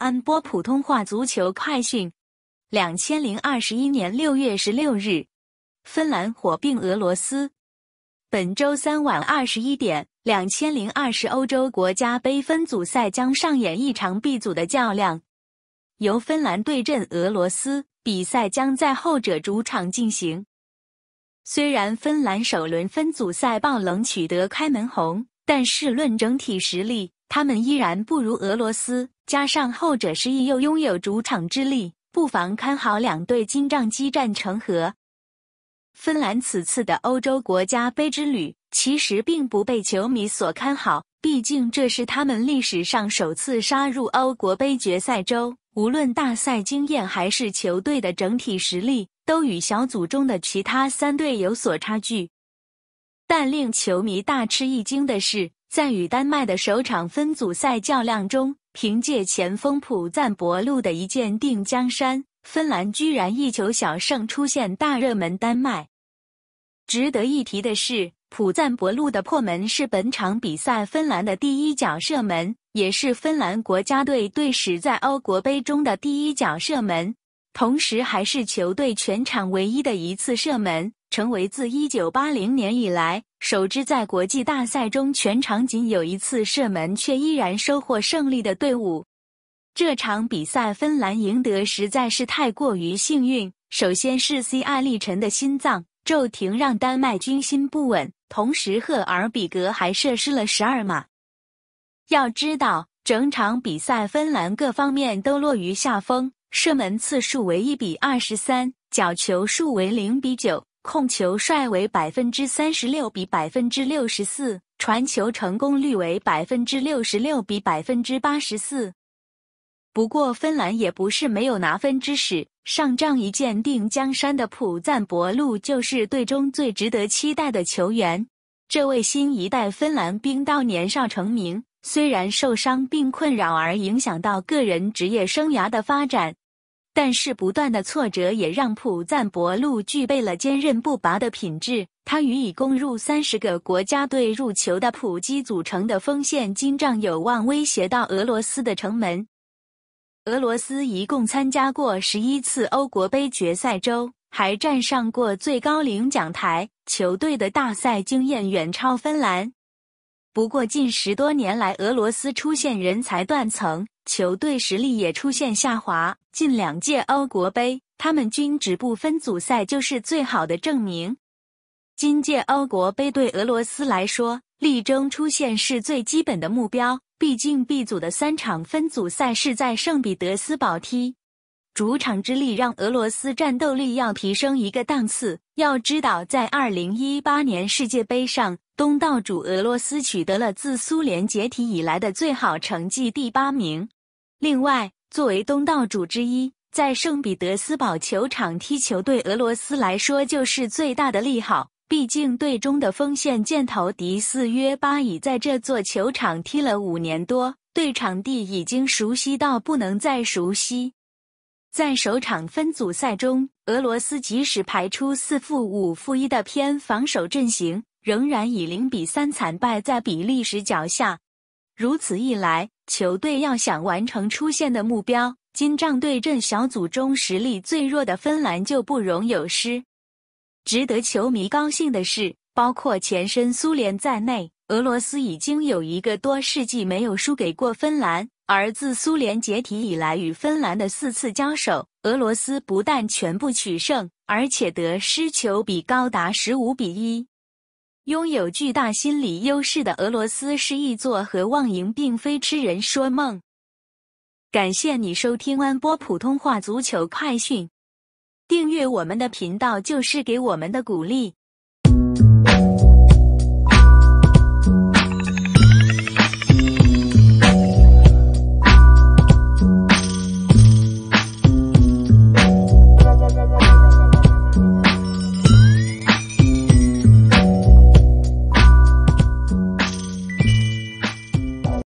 安播普通话足球快讯：两千零二十一年六月十六日，芬兰火并俄罗斯。本周三晚二十一点，两千零二十欧洲国家杯分组赛将上演一场 B 组的较量，由芬兰对阵俄罗斯。比赛将在后者主场进行。虽然芬兰首轮分组赛爆冷取得开门红，但是论整体实力。他们依然不如俄罗斯，加上后者失意又拥有主场之力，不妨看好两队金帐激战成和。芬兰此次的欧洲国家杯之旅其实并不被球迷所看好，毕竟这是他们历史上首次杀入欧国杯决赛周，无论大赛经验还是球队的整体实力，都与小组中的其他三队有所差距。但令球迷大吃一惊的是。在与丹麦的首场分组赛较量中，凭借前锋普赞博路的一箭定江山，芬兰居然一球小胜，出现大热门丹麦。值得一提的是，普赞博路的破门是本场比赛芬兰的第一脚射门，也是芬兰国家队队史在欧国杯中的第一脚射门。同时，还是球队全场唯一的一次射门，成为自一九八零年以来首支在国际大赛中全场仅有一次射门却依然收获胜利的队伍。这场比赛芬兰赢得实在是太过于幸运。首先是 C· 艾利臣的心脏骤停，让丹麦军心不稳；同时，赫尔比格还射失了十二码。要知道，整场比赛芬兰各方面都落于下风。射门次数为一比二十三，角球数为零比九，控球率为百分之三十六比百分之六十四，传球成功率为百分之六十六比百分之八十四。不过，芬兰也不是没有拿分之史。上仗一剑定江山的普赞博路就是队中最值得期待的球员。这位新一代芬兰冰刀年少成名，虽然受伤并困扰而影响到个人职业生涯的发展。但是，不断的挫折也让普赞博路具备了坚韧不拔的品质。他与已攻入三十个国家队入球的普基组成的锋线，金仗，有望威胁到俄罗斯的城门。俄罗斯一共参加过十一次欧国杯决赛周，还站上过最高领奖台，球队的大赛经验远超芬兰。不过，近十多年来，俄罗斯出现人才断层，球队实力也出现下滑。近两届欧国杯，他们均止步分组赛，就是最好的证明。今届欧国杯对俄罗斯来说，力争出线是最基本的目标。毕竟 B 组的三场分组赛是在圣彼得斯堡踢，主场之力让俄罗斯战斗力要提升一个档次。要知道，在2018年世界杯上，东道主俄罗斯取得了自苏联解体以来的最好成绩——第八名。另外，作为东道主之一，在圣彼得斯堡球场踢球对俄罗斯来说就是最大的利好。毕竟队中的锋线箭头迪斯约巴已在这座球场踢了五年多，对场地已经熟悉到不能再熟悉。在首场分组赛中，俄罗斯即使排出四负五负一的偏防守阵型，仍然以零比三惨败在比利时脚下。如此一来，球队要想完成出线的目标，金帐对阵小组中实力最弱的芬兰就不容有失。值得球迷高兴的是，包括前身苏联在内，俄罗斯已经有一个多世纪没有输给过芬兰。而自苏联解体以来，与芬兰的四次交手，俄罗斯不但全部取胜，而且得失球比高达十五比一。拥有巨大心理优势的俄罗斯失意座和望赢，并非痴人说梦。感谢你收听安波普通话足球快讯，订阅我们的频道就是给我们的鼓励。